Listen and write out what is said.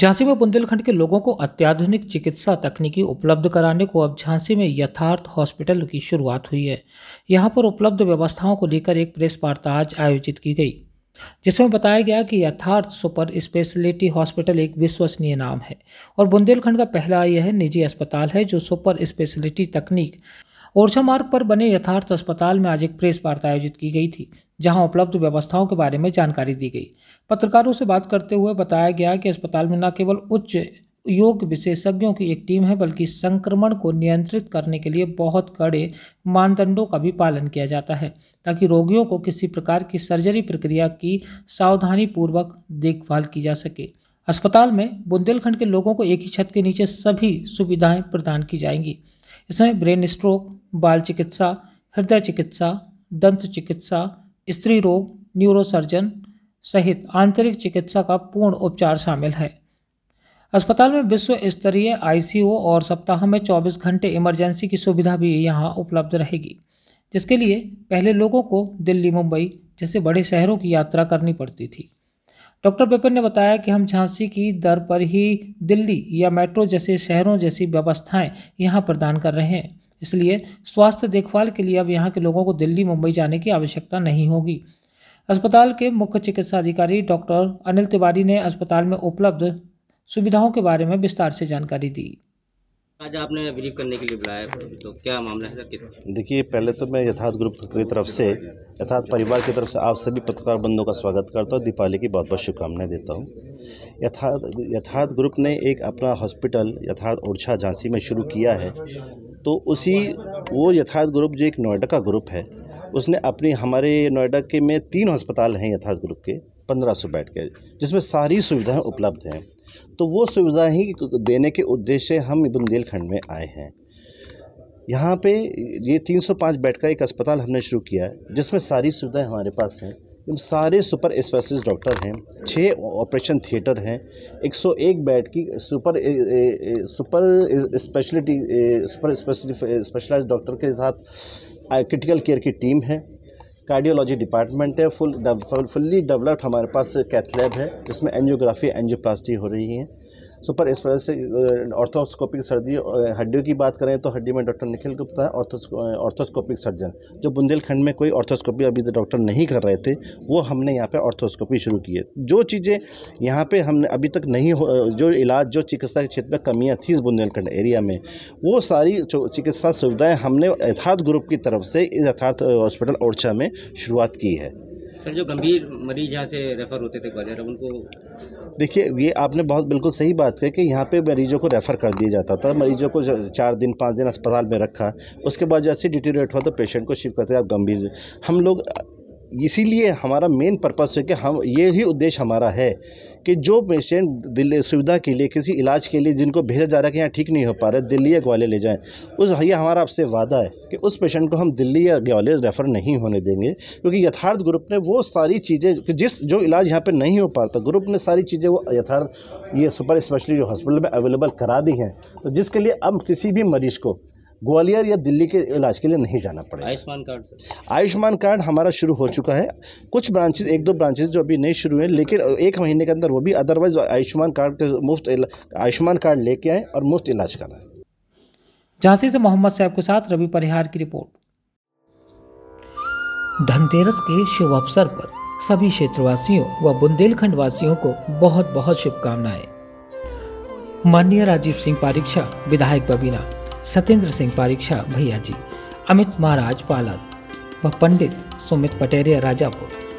झांसी में बुंदेलखंड के लोगों को अत्याधुनिक चिकित्सा तकनीकी उपलब्ध कराने को अब झांसी में यथार्थ हॉस्पिटल की शुरुआत हुई है यहाँ पर उपलब्ध व्यवस्थाओं को लेकर एक प्रेस वार्ता आज आयोजित की गई जिसमें बताया गया कि यथार्थ सुपर स्पेशलिटी हॉस्पिटल एक विश्वसनीय नाम है और बुंदेलखंड का पहला यह निजी अस्पताल है जो सुपर स्पेशलिटी तकनीक ओरछा मार्ग पर बने यथार्थ अस्पताल में आज एक प्रेस वार्ता आयोजित की गई थी जहां उपलब्ध व्यवस्थाओं के बारे में जानकारी दी गई पत्रकारों से बात करते हुए बताया गया कि अस्पताल में न केवल उच्च योग विशेषज्ञों की एक टीम है बल्कि संक्रमण को नियंत्रित करने के लिए बहुत कड़े मानदंडों का भी पालन किया जाता है ताकि रोगियों को किसी प्रकार की सर्जरी प्रक्रिया की सावधानी पूर्वक देखभाल की जा सके अस्पताल में बुंदेलखंड के लोगों को एक ही छत के नीचे सभी सुविधाएं प्रदान की जाएंगी इसमें ब्रेन स्ट्रोक बाल चिकित्सा हृदय चिकित्सा दंत चिकित्सा स्त्री रोग न्यूरोसर्जन सहित आंतरिक चिकित्सा का पूर्ण उपचार शामिल है अस्पताल में विश्व स्तरीय आईसीयू और सप्ताह में 24 घंटे इमरजेंसी की सुविधा भी यहाँ उपलब्ध रहेगी जिसके लिए पहले लोगों को दिल्ली मुंबई जैसे बड़े शहरों की यात्रा करनी पड़ती थी डॉक्टर पेपर ने बताया कि हम झांसी की दर पर ही दिल्ली या मेट्रो जैसे शहरों जैसी व्यवस्थाएं यहाँ प्रदान कर रहे हैं इसलिए स्वास्थ्य देखभाल के लिए अब यहाँ के लोगों को दिल्ली मुंबई जाने की आवश्यकता नहीं होगी अस्पताल के मुख्य चिकित्सा अधिकारी डॉक्टर अनिल तिवारी ने अस्पताल में उपलब्ध सुविधाओं के बारे में विस्तार से जानकारी दी आज आपने बिलीव करने के लिए बुलाया तो क्या मामला है सर देखिए पहले तो मैं यथार्थ ग्रुप की तरफ से यथार्थ परिवार की तरफ से आप सभी पत्रकार बंधुओं का स्वागत करता हूँ दीपावली की बहुत बहुत शुभकामनाएं देता हूँ यथार्थ यथार्थ ग्रुप ने एक अपना हॉस्पिटल यथार्थ ओरछा झांसी में शुरू किया है तो उसी वो यथार्थ ग्रुप जो एक नोएडा का ग्रुप है उसने अपनी हमारे नोएडा के में तीन अस्पताल हैं यथार्थ ग्रुप के पंद्रह सौ बेड के जिसमें सारी सुविधाएं उपलब्ध हैं तो वो सुविधा ही देने के उद्देश्य हम बुंदेलखंड में आए हैं यहाँ पे ये 305 बेड का एक अस्पताल हमने शुरू किया है जिसमें सारी सुविधाएं हमारे पास हैं इन सारे सुपर स्पेशलिस्ट डॉक्टर हैं छः ऑपरेशन थिएटर हैं 101 बेड की super super speciality super specialise doctor के साथ क्रिटिकल केयर की टीम है कार्डियोलॉजी डिपार्टमेंट है फुल फुल्ली डेवलप्ड हमारे पास कैथलैब है जिसमें एंजियोग्राफी एंजियोप्लास्टी हो रही है सो पर इस वजह से ऑर्थोस्कोपिक सर्जरी हड्डियों की बात करें तो हड्डी में डॉक्टर निखिल गुप्ता है ऑर्थोस्कोपिक सर्जन जो बुंदेलखंड में कोई ऑर्थोस्कोपी अभी तक डॉक्टर नहीं कर रहे थे वो हमने यहाँ पे ऑर्थोस्कोपी शुरू की है जो चीज़ें यहाँ पे हमने अभी तक नहीं जो इलाज जो चिकित्सा के क्षेत्र में कमियाँ थी इस बुंदेलखंड एरिया में वो सारी चिकित्सा सुविधाएँ हमने यथार्थ ग्रुप की तरफ से इस यथार्थ हॉस्पिटल ओरछा में शुरुआत की है सर जो गंभीर मरीज यहाँ से रेफ़र होते थे ग्वालियर उनको देखिए ये आपने बहुत बिल्कुल सही बात कही कि यहाँ पे मरीजों को रेफ़र कर दिया जाता था मरीजों को चार दिन पाँच दिन अस्पताल में रखा उसके बाद जैसे डिटीरेट हुआ तो पेशेंट को शिफ्ट करते आप गंभीर हम लोग इसीलिए हमारा मेन पर्पस है कि हम ये ही उद्देश्य हमारा है कि जो पेशेंट दिल्ली सुविधा के लिए किसी इलाज के लिए जिनको भेजा जा रहा है कि यहाँ ठीक नहीं हो पा रहा है दिल्ली या ग्वालियर ले जाएं उस ये हमारा आपसे वादा है कि उस पेशेंट को हम दिल्ली या ग्वालियर रेफ़र नहीं होने देंगे क्योंकि यथार्थ ग्रुप ने वो सारी चीज़ें जिस जो इलाज यहाँ पर नहीं हो पाता ग्रुप ने सारी चीज़ें वो यथार्थ ये सुपर स्पेशलिटी हॉस्पिटल में अवेलेबल करा दी हैं तो जिसके लिए अब किसी भी मरीज़ को ग्वालियर या दिल्ली के इलाज के लिए नहीं जाना पड़ेगा आयुष्मान कार्ड आयुष्मान कार्ड हमारा शुरू हो चुका है कुछ ब्रांचेज एक दो ब्रांचेज जो अभी नहीं शुरू हैं लेकिन एक महीने के अंदर वो भी अदरवाइज आयुष्मान कार्ड के मुफ्त आयुष्मान कार्ड लेके आए और मुफ्त इलाज कराएँ झांसी से मोहम्मद साहब के साथ रवि परिहार की रिपोर्ट धनतेरस के शुभ अवसर पर सभी क्षेत्रवासियों व बुंदेलखंड वासियों को बहुत बहुत शुभकामनाएं माननीय राजीव सिंह पारीक्षा विधायक बबीना सत्येंद्र सिंह परीक्षा भैया जी अमित महाराज पालन व पंडित सुमित पटेरिया राजापुर